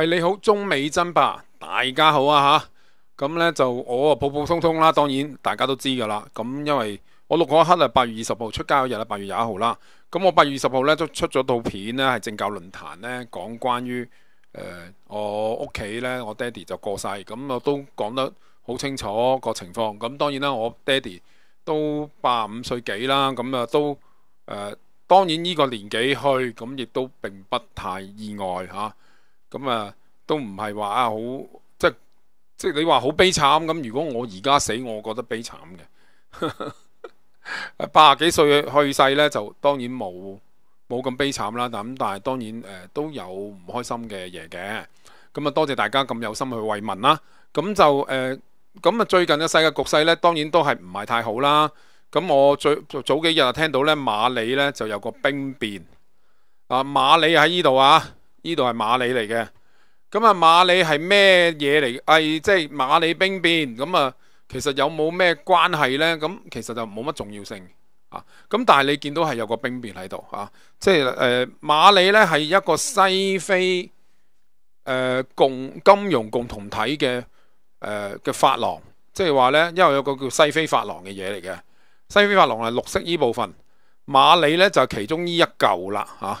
系你好，中美珍吧，大家好啊吓，咁呢就我啊普普通通啦，当然大家都知噶啦。咁因为我录嗰一刻系八月二十号出街嗰日啦，八月廿一号啦。咁我八月二十号呢都出咗套片呢，系正教论坛呢讲关于诶我屋企呢，我爹哋就过世，咁我都讲得好清楚个情况。咁当然啦，我爹哋都八五岁几啦，咁啊都诶当然呢个年纪去，咁亦都并不太意外吓。咁啊，都唔係話啊好，即係即你話好悲慘咁。如果我而家死，我覺得悲慘嘅。八十幾歲去世咧，就當然冇冇咁悲慘啦。咁但係當然誒都有唔開心嘅嘢嘅。咁啊，多謝大家咁有心去慰問啦。咁就誒，咁啊最近嘅世界局勢咧，當然都係唔係太好啦。咁我最早幾日聽到咧馬里咧就有個兵變啊，馬里喺呢度啊。呢度系马里嚟嘅，咁啊马里系咩嘢嚟？系即系马里兵变，咁啊，其实有冇咩关系咧？咁其实就冇乜重要性啊。咁但系你见到系有个兵变喺度啊，即系诶马里咧系一个西非诶共金融共同体嘅诶嘅法郎，即系话咧，因为有个叫西非法郎嘅嘢嚟嘅，西非法郎系绿色呢部分，马里咧就其中呢一嚿啦吓。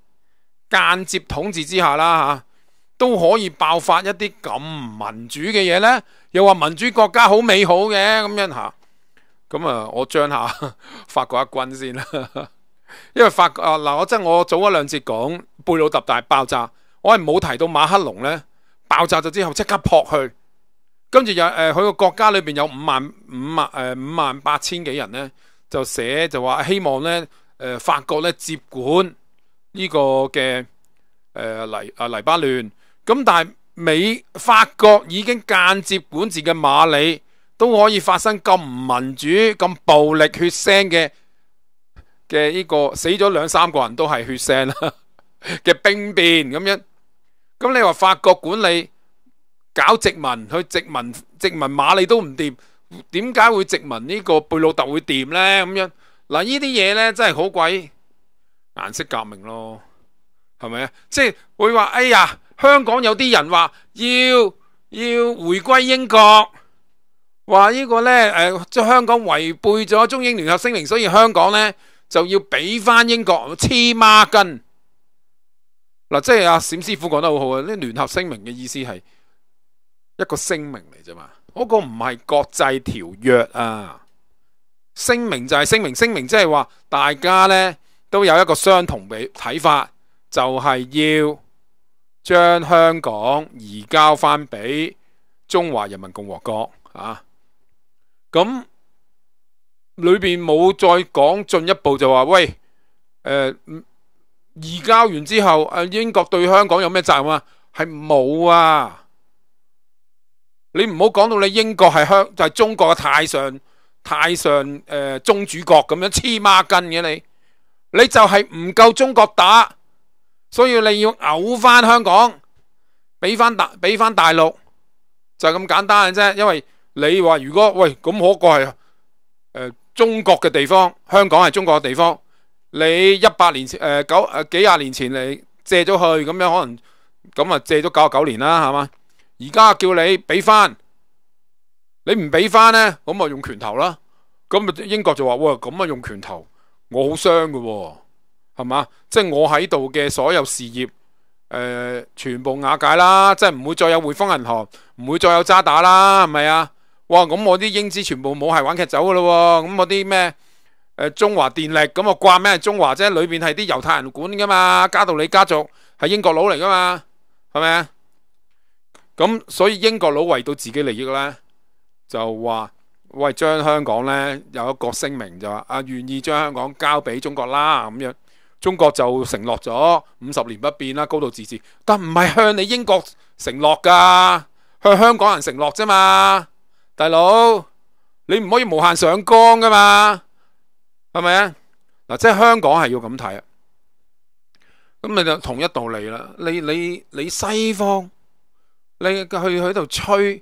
间接统治之下啦吓，都可以爆发一啲咁民主嘅嘢咧。又话民主国家好美好嘅咁样吓，咁啊我将下法国 一军先啦。因为法啊嗱，我真我早一两节讲贝鲁特大爆炸，我系冇提到马克龙咧。爆炸咗之后即刻扑去，跟住又诶，佢个国家里边有五万五万诶五万八千几人咧，就写就话希望咧诶法国咧接管。呢个嘅诶黎啊黎巴嫩咁，但系美法国已经间接管治嘅马里，都可以发生咁唔民主、咁暴力、血腥嘅嘅呢个死咗两三个人都系血腥啦 嘅兵变咁样。咁你话法国管理搞殖民去殖民殖民马里都唔掂，点解会殖民呢个贝鲁特会掂咧？咁样嗱，呢啲嘢咧真系好鬼。颜色革命咯，系咪啊？即系会话，哎呀，香港有啲人话要要回归英国，话呢个呢，诶，即系香港违背咗中英联合声明，所以香港呢就要俾翻英国黐孖筋。嗱，即系阿冼师傅讲得好好啊！呢联合声明嘅意思系一个声明嚟啫嘛，嗰个唔系国际条约啊。声明就系声明，声明即系话大家呢。都有一个相同嘅睇法，就系要将香港移交翻俾中华人民共和国啊！咁里边冇再讲进一步就话喂，诶移交完之后，诶英国对香港有咩责任啊？系冇啊！你唔好讲到你英国系香就系中国嘅太上太上诶宗主国咁样黐孖筋嘅你。你就系唔够中国打，所以你要呕翻香港，俾翻大俾翻大陆就咁简单嘅啫。因为你话如果喂咁，可个系诶中国嘅地方，香港系中国嘅地方，你一百年前诶九诶几廿年前嚟借咗去咁样，可能咁啊借咗九十九年啦系嘛，而家叫你俾翻，你唔俾翻咧，咁啊用拳头啦，咁啊英国就话，喂咁啊用拳头。我好傷嘅喎，係嘛？即係我喺度嘅所有事業，誒，全部瓦解啦！即係唔會再有匯豐銀行，唔會再有渣打啦，係咪啊？哇！咁我啲英資全部冇係玩劇走噶咯喎，咁我啲咩中華電力咁啊掛咩中華啫，裏面係啲猶太人管噶嘛，加道李家族係英國佬嚟噶嘛，係咪啊？咁所以英國佬為到自己利益咧，就話。喂，將香港咧有一個聲明就話啊，願意將香港交俾中國啦咁樣，中國就承諾咗五十年不變啦，高度自治。但唔係向你英國承諾㗎，向香港人承諾啫嘛，大佬你唔可以無限上綱㗎嘛，係咪啊？嗱，即係香港係要咁睇，咁你就同一道理啦。你你你西方，你去喺度吹。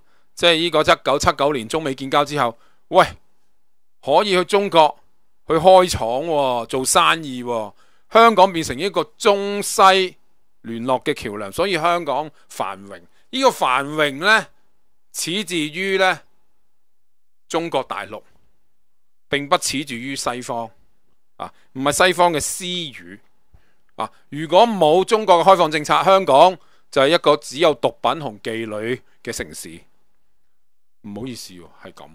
即係呢個七九七九年中美建交之後，喂，可以去中國去開廠做生意，香港變成一個中西聯絡嘅橋梁，所以香港繁榮。呢個繁榮呢，始自於呢中國大陸並不始自於西方啊，唔係西方嘅私語啊。如果冇中國嘅開放政策，香港就係一個只有毒品同妓女嘅城市。唔好意思喎，系咁，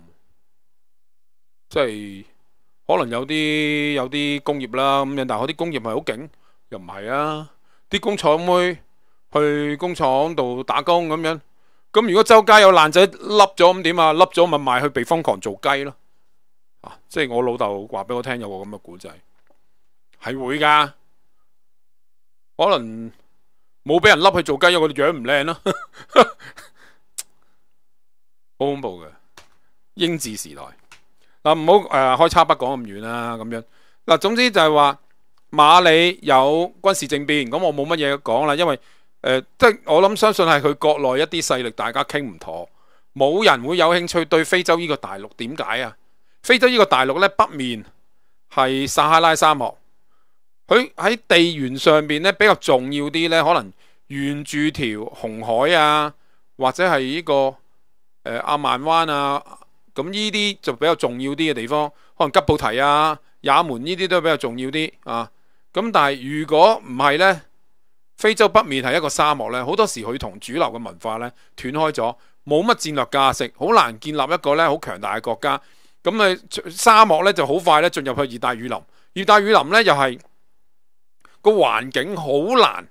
即系可能有啲有啲工业啦咁样，但系啲工业系好劲，又唔系啊！啲工厂妹去工厂度打工咁样，咁如果周街有烂仔笠咗咁点啊？笠咗咪卖去避风狂做鸡咯！啊，即系我老豆话俾我听有个咁嘅古仔，系会噶，可能冇俾人笠去做鸡，因为佢样唔靓咯。好恐怖嘅英治时代嗱，唔好诶开叉笔讲咁远啦。咁样嗱，总之就系话马里有军事政变，咁我冇乜嘢讲啦，因为诶即系我谂相信系佢国内一啲势力大家倾唔妥，冇人会有兴趣对非洲呢个大陆点解啊？非洲呢个大陆咧北面系撒哈拉沙漠，佢喺地缘上边咧比较重要啲咧，可能沿住条红海啊，或者系呢个。誒阿曼灣啊，咁呢啲就比較重要啲嘅地方，可能吉布提啊、也門呢啲都比較重要啲啊。咁但係如果唔係呢，非洲北面係一個沙漠呢，好多時佢同主流嘅文化呢斷開咗，冇乜戰略價值，好難建立一個呢好強大嘅國家。咁啊，沙漠呢就好快呢進入去熱帶雨林，熱帶雨林呢又係個環境好難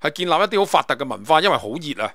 係建立一啲好發達嘅文化，因為好熱啊。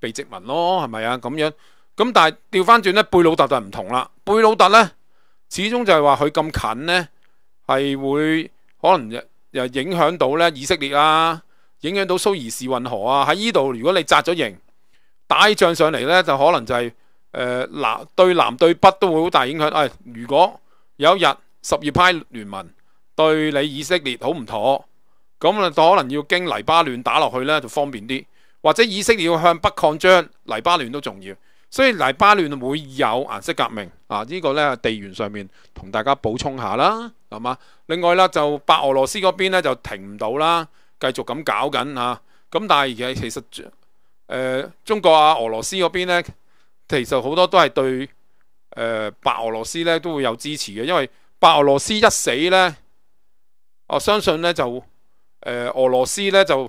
被殖民咯，系咪啊？咁样咁，但系调翻转咧，贝鲁特就唔同啦。贝鲁特咧，始终就系话佢咁近咧，系会可能又影响到咧以色列啊，影响到苏伊士运河啊。喺呢度如果你扎咗营，打起仗上嚟咧，就可能就系诶南对南对北都会好大影响。诶，如果有一日十二派联盟对你以色列好唔妥，咁啊可能要经黎巴嫩打落去咧就方便啲。或者以色列向北擴張，黎巴嫩都重要，所以黎巴嫩會有顏色革命啊！呢個咧地緣上面同大家補充下啦，係嘛？另外啦，就白俄羅斯嗰邊咧就停唔到啦，繼續咁搞緊嚇。咁但係其實其實中國啊俄羅斯嗰邊咧，其實好多都係對誒白俄羅斯咧都會有支持嘅，因為白俄羅斯一死咧，我相信咧就誒俄羅斯咧就。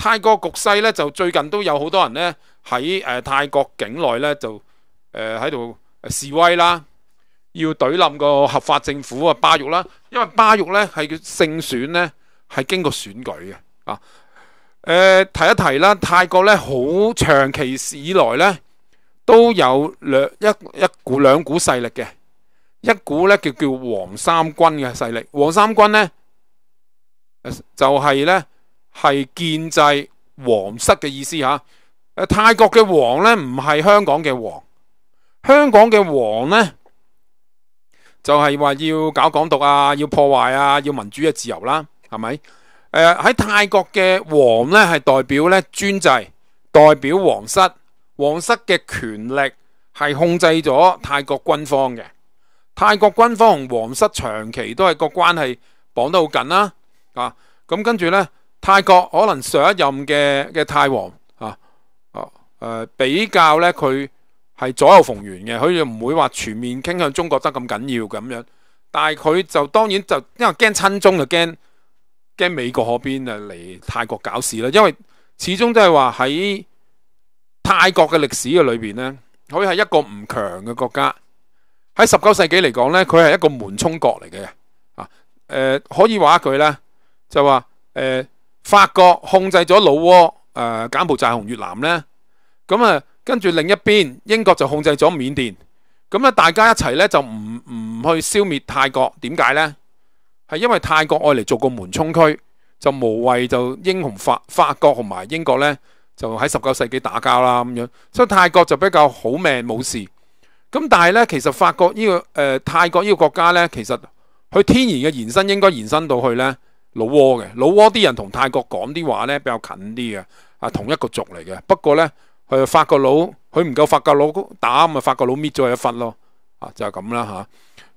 泰國局勢咧，就最近都有好多人咧喺诶泰國境內咧，就诶喺度示威啦，要怼冧個合法政府啊，巴玉啦，因為巴玉咧係胜勝選咧，係經過選舉嘅啊。誒提一提啦，泰國咧好長期以來咧都有两一一股两股勢力嘅，一股咧叫叫黃三軍嘅勢力，黃三軍咧就係咧。系建制皇室嘅意思吓。诶，泰国嘅王咧唔系香港嘅王，香港嘅王咧就系话要搞港独啊，要破坏啊，要民主嘅自由啦，系咪？诶，喺泰国嘅王咧系代表咧专制，代表皇室，皇室嘅权力系控制咗泰国军方嘅。泰国军方同皇室长期都系个关系绑得好紧啦。啊，咁跟住咧。泰國可能上一任嘅嘅泰王啊，诶、比較咧，佢係左右逢源嘅，佢就唔會話全面傾向中國得咁緊要咁樣，但係佢就當然就因為驚親中就驚惊美國嗰邊啊嚟泰國搞事啦，因為始終都係話喺泰國嘅歷史嘅裏边咧，佢係一個唔強嘅國家，喺十九世紀嚟講咧，佢係一個門沖國嚟嘅啊，誒可以話一句咧，就話誒。法國控制咗老窩，誒柬埔寨同越南咧，咁啊跟住另一邊英國就控制咗缅甸，咁啊大家一齊咧就唔唔去消滅泰國，點解咧？係因為泰國愛嚟做個門沖區，就無謂就英雄法法國同埋英國咧就喺十九世紀打交啦咁樣，所以泰國就比較好命冇事。咁但係咧，其實法國呢個誒泰國呢個國家咧，其實佢天然嘅延伸應該延伸到去咧。老挝嘅老挝啲人同泰國講啲話咧比較近啲嘅啊，同一個族嚟嘅。不過咧，佢法国佬佢唔夠法国佬打咪法国佬搣咗佢一忽咯啊，就係咁啦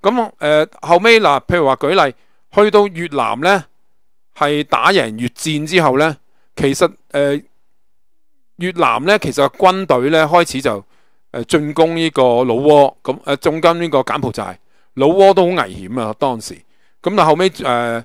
吓。咁誒後屘嗱，譬如話舉例去到越南咧，係打赢越戰之後咧，其實誒越南咧其實軍隊咧開始就诶進攻呢個老挝咁诶仲跟呢個柬埔寨老挝都好危險啊當時咁，但後屘誒。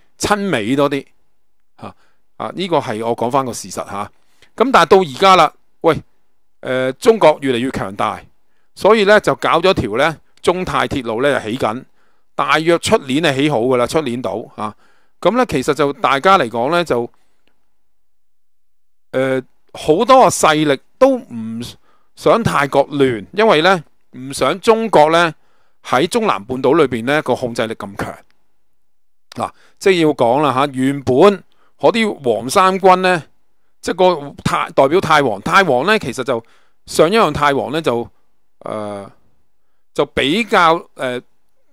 親美多啲吓啊！呢個係我講翻個事實吓。咁但系到而家啦，喂誒，中國越嚟越強大，所以咧就搞咗條咧中泰鐵路咧起緊，大約出年係起好噶啦，出年到吓。咁咧其實就大家嚟講咧就诶好多个勢力都唔想泰國亂，因為咧唔想中國咧喺中南半島裏边咧個控制力咁強。嗱，即系要讲啦吓，原本嗰啲黄三军呢，即系个太代表太皇，太皇呢，其实就上一任太皇呢，就诶就比较诶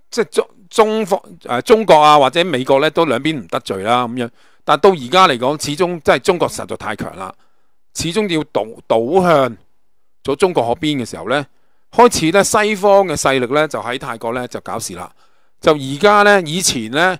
即系中中方诶中国啊或者美国呢，都两边唔得罪啦咁样，但到而家嚟讲，始终即系中国实在太强啦，始终要倒倒向咗中国嗰边嘅时候呢，开始呢，西方嘅势力呢，就喺泰国呢，就搞事啦，就而家呢，以前呢。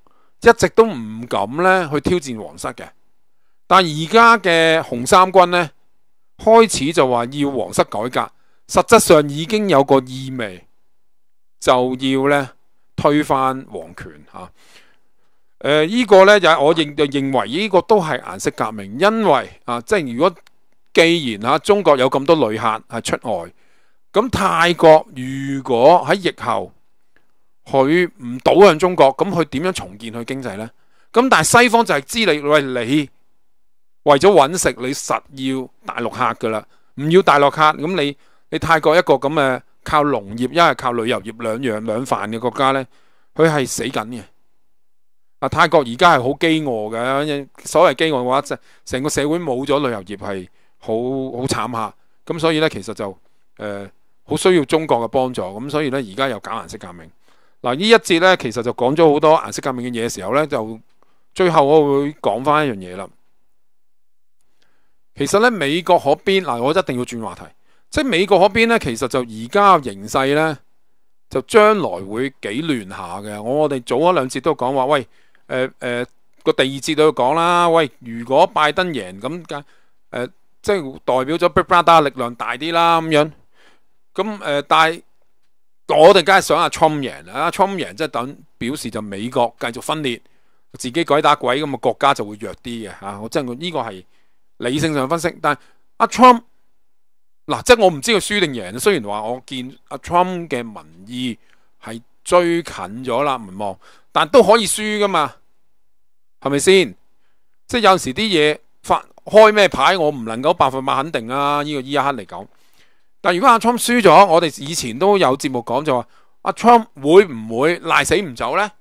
一直都唔敢咧去挑战皇室嘅，但而家嘅红三军咧开始就话要皇室改革，实质上已经有个意味就要咧推翻皇权吓。诶，呢，个咧又我认又认为呢个都系颜色革命，因为啊，即系如果既然啊中国有咁多旅客系出外，咁泰国如果喺疫后，佢唔倒向中國，咁佢點樣重建佢經濟呢？咁但係西方就係知你喂你為咗揾食，你實要大陸客噶啦，唔要大陸客咁你你泰國一個咁嘅靠農業，一係靠旅遊業兩樣兩飯嘅國家呢，佢係死緊嘅啊！泰國而家係好饥餓嘅，所謂饥餓嘅話，即成個社會冇咗旅遊業係好好慘下咁，所以呢，其實就诶好需要中國嘅幫助咁，所以呢，而家又搞顏色革命。嗱，呢一節咧，其實就講咗好多顏色革命嘅嘢，嘅時候咧就最後我會講翻一樣嘢啦。其實咧美國嗰邊，嗱我一定要轉話題，即係美國嗰邊咧，其實就而家形勢咧就將來會幾亂下嘅。我哋早一兩節都講話，喂，誒誒個第二節都要講啦，喂，如果拜登贏咁嘅，誒即系代表咗 Big Brother 力量大啲啦，咁樣咁但系我哋梗系想阿 Trump 贏啊！Trump 贏即系等表示就美國繼續分裂，自己鬼打鬼咁啊，國家就會弱啲嘅吓。我真係呢個係理性上分析，但阿 Trump 嗱，即系我唔知佢輸定贏。雖然話我見阿 Trump 嘅民意係追近咗啦，唔望，但都可以輸噶嘛，係咪先？即系有時啲嘢发開咩牌，我唔能夠百分百肯定啊！呢個伊一克嚟講。但如果阿沖輸咗，我哋以前都有節目講就話阿沖會唔會赖死唔走呢？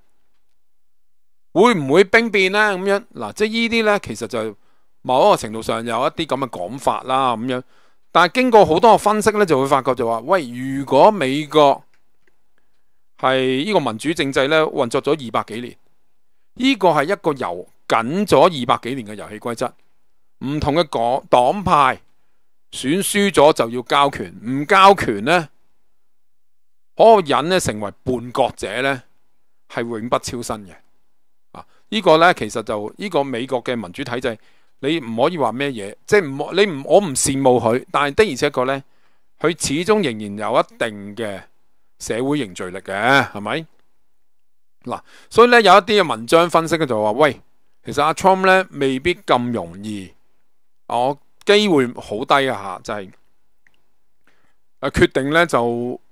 會唔會兵變呢？咁樣嗱，即係呢啲呢，其實就某程度上有一啲咁嘅講法啦，咁樣。但系經過好多嘅分析呢，就會發覺就話：喂，如果美國係呢個民主政制呢，運作咗二百幾年，呢個係一個由緊咗二百幾年嘅遊戲規則，唔同嘅黨黨派。选输咗就要交权，唔交权呢，嗰个人成为叛国者呢，系永不超生嘅。啊，呢个呢，其实就呢个美国嘅民主体制，你唔可以话咩嘢，即系唔，你唔，我唔羡慕佢，但系的而且确呢，佢始终仍然有一定嘅社会凝聚力嘅，系咪？嗱，所以呢，有一啲嘅文章分析嘅就话，喂，其实阿 Trump 咧未必咁容易，我。机会好低啊！吓，就系诶，决定咧就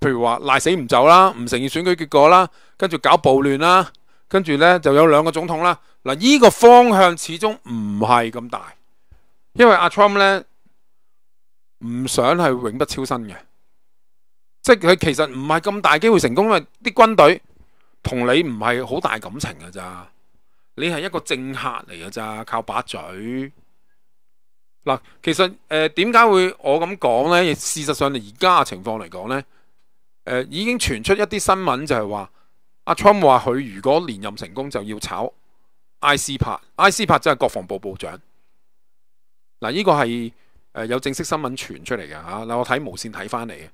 譬如话赖死唔走啦，唔承认选举结果啦，跟住搞暴乱啦，跟住咧就有两个总统啦。嗱，呢个方向始终唔系咁大，因为阿 Trump 咧唔想系永不超生嘅，即系佢其实唔系咁大机会成功，因为啲军队同你唔系好大感情嘅咋，你系一个政客嚟嘅咋，靠把嘴。嗱，其實誒點解會我咁講呢？事實上，而家嘅情況嚟講呢，誒已經傳出一啲新聞，就係話阿 Trump 話佢如果連任成功就要炒 i c 帕 i c 帕即係國防部部長。嗱，呢個係誒有正式新聞傳出嚟嘅吓，嗱，我睇無線睇翻嚟嘅。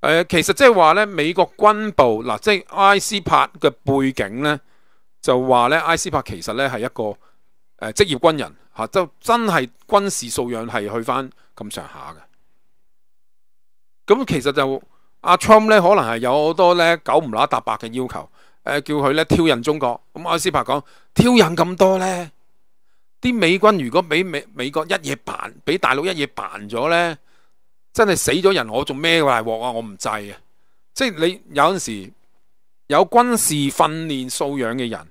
誒，其實即係話呢，美國軍部嗱，即係 i c 帕嘅背景呢，就話呢 i c 帕其實呢係一個职、職業軍人。啊，就真係軍事素養係去翻咁上下嘅。咁其實就阿 Trump 咧，可能係有好多咧狗唔乸搭白嘅要求，誒叫佢咧挑衅中國。咁阿斯柏講挑衅咁多咧，啲美軍如果俾美美國一夜辦，俾大陸一夜辦咗咧，真係死咗人，我仲咩大镬啊！我唔制啊！即係你有阵時有軍事訓練素養嘅人。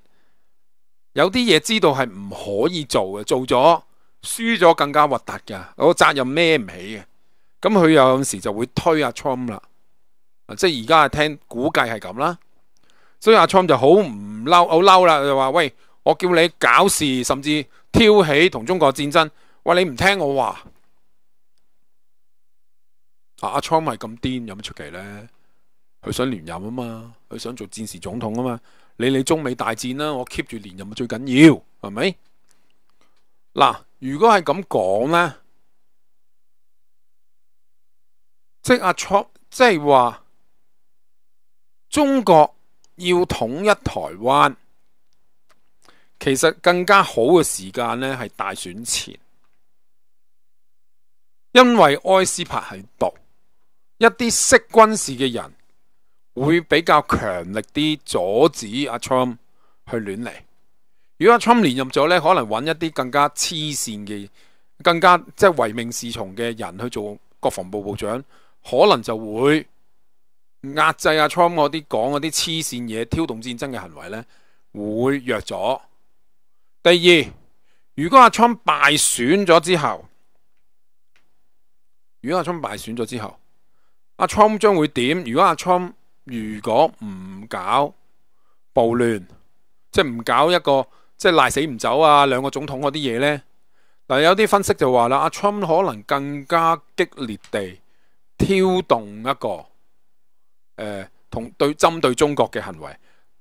有啲嘢知道系唔可以做嘅，做咗输咗更加核突噶，我责任孭唔起嘅。咁佢有阵时就会推阿 Trump 啦，即系而家听估计系咁啦。所以阿 Trump 就好唔嬲，好嬲啦，佢就话：喂，我叫你搞事，甚至挑起同中国战争，喂你唔听我话。阿 Trump 系咁癫，有乜出奇呢？佢想连任啊嘛，佢想做战时总统啊嘛。你你中美大战啦，我 keep 住连任最紧要，系咪？嗱，如果系咁讲呢，即阿 c 即系话中国要统一台湾，其实更加好嘅时间呢系大选前，因为埃斯帕喺度，一啲识军事嘅人。会比较强力啲阻止阿 Trump 去乱嚟。如果阿 Trump 连任咗呢，可能揾一啲更加黐线嘅、更加即系唯命是从嘅人去做国防部部长，可能就会压制阿 Trump 嗰啲讲嗰啲黐线嘢、挑动战争嘅行为呢，会弱咗。第二，如果阿 Trump 败选咗之后，如果阿 Trump 败选咗之后，阿 Trump 将会点？如果阿 Trump 如果唔搞暴乱，即系唔搞一个即系赖死唔走啊两个总统嗰啲嘢咧，嗱有啲分析就话啦，阿 Trump 可能更加激烈地挑动一个诶同对针对中国嘅行为，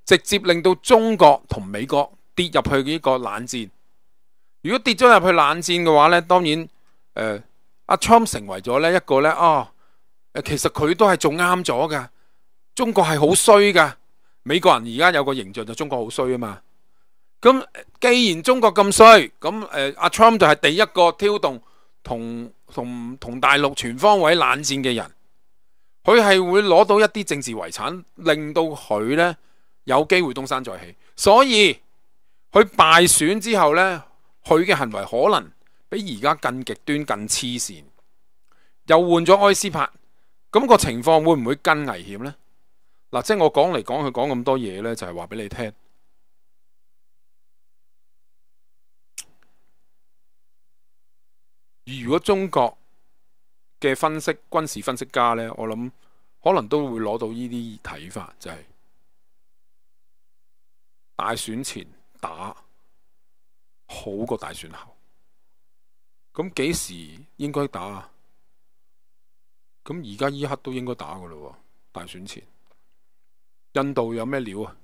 直接令到中国同美国跌入去呢个冷战。如果跌咗入去冷战嘅话咧，当然诶，阿 Trump 成为咗咧一个咧哦，其实佢都系做啱咗嘅。中國係好衰噶，美國人而家有個形象就中國好衰啊嘛。咁既然中國咁衰，咁诶阿 Trump 就係第一個挑動同同同大陸全方位冷戰嘅人。佢係會攞到一啲政治遺產，令到佢呢有機會東山再起。所以佢敗選之後呢，佢嘅行為可能比而家更極端、更黐線。又換咗埃斯帕，咁個情況會唔會更危險呢？嗱，即系我讲嚟讲去讲咁多嘢呢，就系话俾你听。如果中国嘅分析军事分析家呢，我谂可能都会攞到呢啲睇法，就系大选前打好过大选后。咁几时应该打啊？咁而家依刻都应该打噶啦，大选前。印度有咩料啊？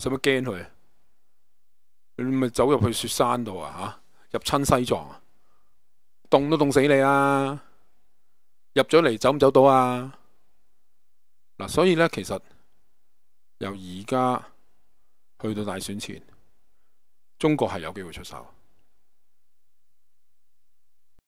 使乜驚佢？你咪走入去雪山度啊！吓，入侵西藏啊！凍都凍死你啦！入咗嚟走唔走到啊？嗱，所以咧，其實由而家去到大選前，中國係有機會出手。